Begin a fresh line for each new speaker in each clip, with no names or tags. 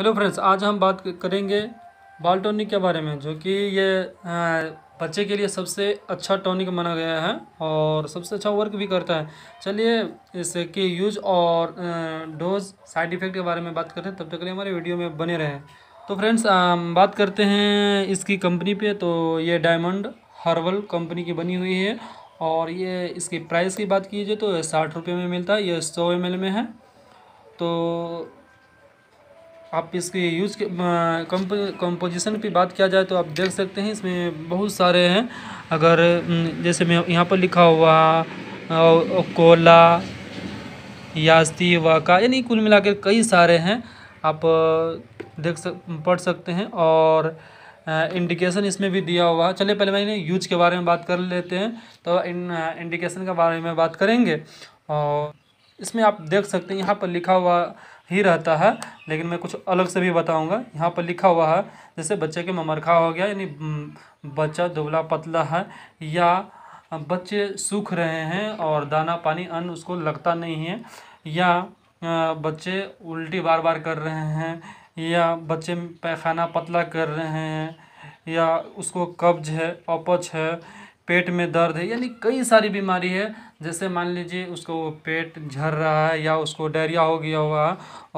hello friends आज हम बात करेंगे बाल टॉनिक के बारे में जो कि ये बच्चे के लिए सबसे अच्छा टॉनिक माना गया है और सबसे अच्छा वर्क भी करता है चलिए इसके यूज और डोज साइड इफ़ेक्ट के बारे में बात करते हैं तब तक के लिए हमारे वीडियो में बने रहें तो फ्रेंड्स बात करते हैं इसकी कंपनी पे तो ये डायमंड हर्बल कंपनी की बनी हुई है और ये इसकी प्राइस की बात कीजिए तो साठ रुपये में मिलता है ये सौ एम में है तो आप इसके यूज के कंपोजिशन की बात किया जाए तो आप देख सकते हैं इसमें बहुत सारे हैं अगर जैसे मैं यहाँ पर लिखा हुआ कोला यास्ती वाका यानी कुल मिलाकर कई सारे हैं आप देख सक पढ़ सकते हैं और इंडिकेशन इसमें भी दिया हुआ है चलिए पहले मैंने यूज के बारे में बात कर लेते हैं तो इन इंडिकेशन के बारे में बात करेंगे और इसमें आप देख सकते हैं यहाँ पर लिखा हुआ ही रहता है लेकिन मैं कुछ अलग से भी बताऊंगा यहाँ पर लिखा हुआ है जैसे बच्चे के ममरखा हो गया यानी बच्चा दुबला पतला है या बच्चे सूख रहे हैं और दाना पानी अन्न उसको लगता नहीं है या बच्चे उल्टी बार बार कर रहे हैं या बच्चे पैखाना पतला कर रहे हैं या उसको कब्ज है अपच है पेट में दर्द है यानी कई सारी बीमारी है जैसे मान लीजिए उसको पेट झर रहा है या उसको डायरिया हो गया हुआ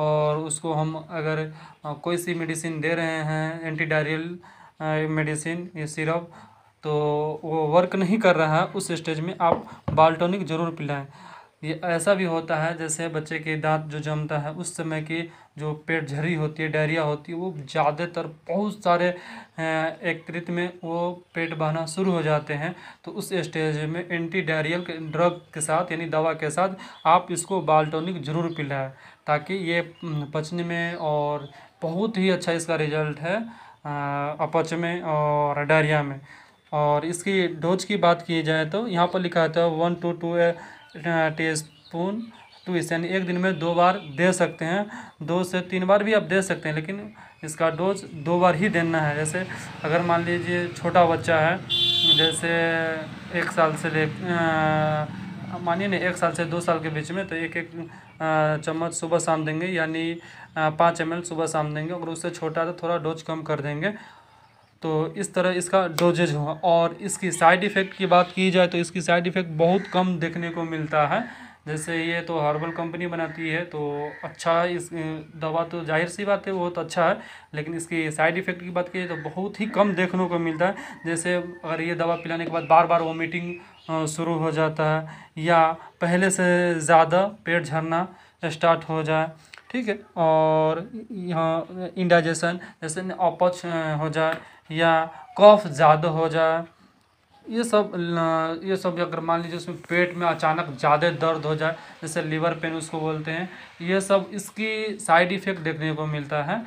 और उसको हम अगर कोई सी मेडिसिन दे रहे हैं एंटी डायरियल मेडिसिन ये सिरप तो वो वर्क नहीं कर रहा है उस स्टेज में आप बाल्टोनिक ज़रूर पिलाएं ये ऐसा भी होता है जैसे बच्चे के दांत जो जमता है उस समय की जो पेट झरी होती है डायरिया होती है वो ज़्यादातर बहुत सारे एकत्रित में वो पेट बहना शुरू हो जाते हैं तो उस स्टेज में एंटी डायरियल ड्रग के साथ यानी दवा के साथ आप इसको बाल्टोनिक ज़रूर पिलाएं ताकि ये पचने में और बहुत ही अच्छा इसका रिजल्ट है अपच में और डायरिया में और इसकी डोज की बात की जाए तो यहाँ पर लिखा होता है one two two teaspoon टूस तो यानी एक दिन में दो बार दे सकते हैं दो से तीन बार भी आप दे सकते हैं लेकिन इसका डोज दो बार ही देना है जैसे अगर मान लीजिए छोटा बच्चा है जैसे एक साल से ले मानिए ना एक साल से दो साल के बीच में तो एक एक चम्मच सुबह शाम देंगे यानी पाँच एम सुबह शाम देंगे अगर उससे छोटा तो थोड़ा डोज कम कर देंगे तो इस तरह इसका डोजेज हुआ और इसकी साइड इफ़ेक्ट की बात की जाए तो इसकी साइड इफ़ेक्ट बहुत कम देखने को मिलता है जैसे ये तो हर्बल कंपनी बनाती है तो अच्छा इस दवा तो जाहिर सी बात है बहुत तो अच्छा है लेकिन इसकी साइड इफ़ेक्ट की बात की तो बहुत ही कम देखने को मिलता है जैसे अगर ये दवा पिलाने के बाद बार बार वोमिटिंग शुरू हो जाता है या पहले से ज़्यादा पेट झरना स्टार्ट हो जाए ठीक है और यहाँ इंडाइजेशन जैसे अपच हो जाए या कफ ज़्यादा हो जाए ये सब ये सब अगर मान लीजिए उसमें पेट में अचानक ज़्यादा दर्द हो जाए जैसे लीवर पेन उसको बोलते हैं ये सब इसकी साइड इफ़ेक्ट देखने को मिलता है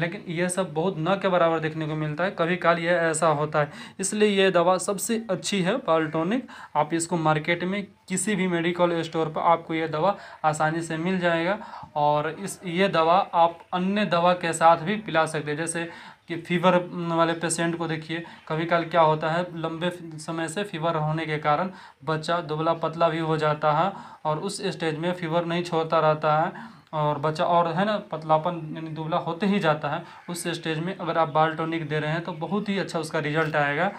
लेकिन यह सब बहुत न के बराबर देखने को मिलता है कभी काल यह ऐसा होता है इसलिए यह दवा सबसे अच्छी है पाल्टोनिक आप इसको मार्केट में किसी भी मेडिकल स्टोर पर आपको यह दवा आसानी से मिल जाएगा और इस ये दवा आप अन्य दवा के साथ भी पिला सकते हैं जैसे कि फीवर वाले पेशेंट को देखिए कभी कल क्या होता है लंबे समय से फीवर होने के कारण बच्चा दुबला पतला भी हो जाता है और उस स्टेज में फीवर नहीं छोड़ता रहता है और बच्चा और है ना पतलापन यानी दुबला होते ही जाता है उस स्टेज में अगर आप बाल टॉनिक दे रहे हैं तो बहुत ही अच्छा उसका रिजल्ट आएगा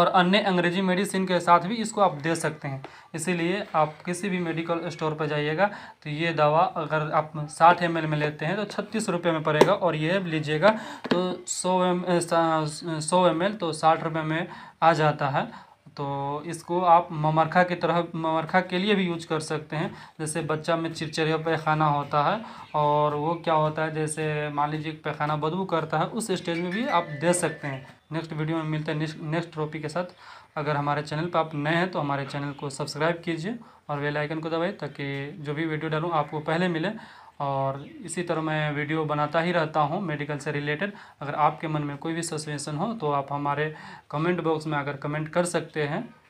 और अन्य अंग्रेजी मेडिसिन के साथ भी इसको आप दे सकते हैं इसीलिए आप किसी भी मेडिकल स्टोर पर जाइएगा तो ये दवा अगर आप 60 एम में लेते हैं तो छत्तीस रुपये में पड़ेगा और ये लीजिएगा तो सौ एम सौ एम तो साठ रुपये में आ जाता है तो इसको आप ममरखा की तरह ममरखा के लिए भी यूज कर सकते हैं जैसे बच्चा में चिड़चिड़िया पैखाना होता है और वो क्या होता है जैसे मान लीजिए पैखाना बदबू करता है उस स्टेज में भी आप दे सकते हैं नेक्स्ट वीडियो में मिलते हैं नेक्स्ट टॉपिक के साथ अगर हमारे चैनल पर आप नए हैं तो हमारे चैनल को सब्सक्राइब कीजिए और वेलाइकन को दबाए ताकि जो भी वीडियो डालूँ आपको पहले मिले और इसी तरह मैं वीडियो बनाता ही रहता हूँ मेडिकल से रिलेटेड अगर आपके मन में कोई भी सजेशन हो तो आप हमारे कमेंट बॉक्स में आकर कमेंट कर सकते हैं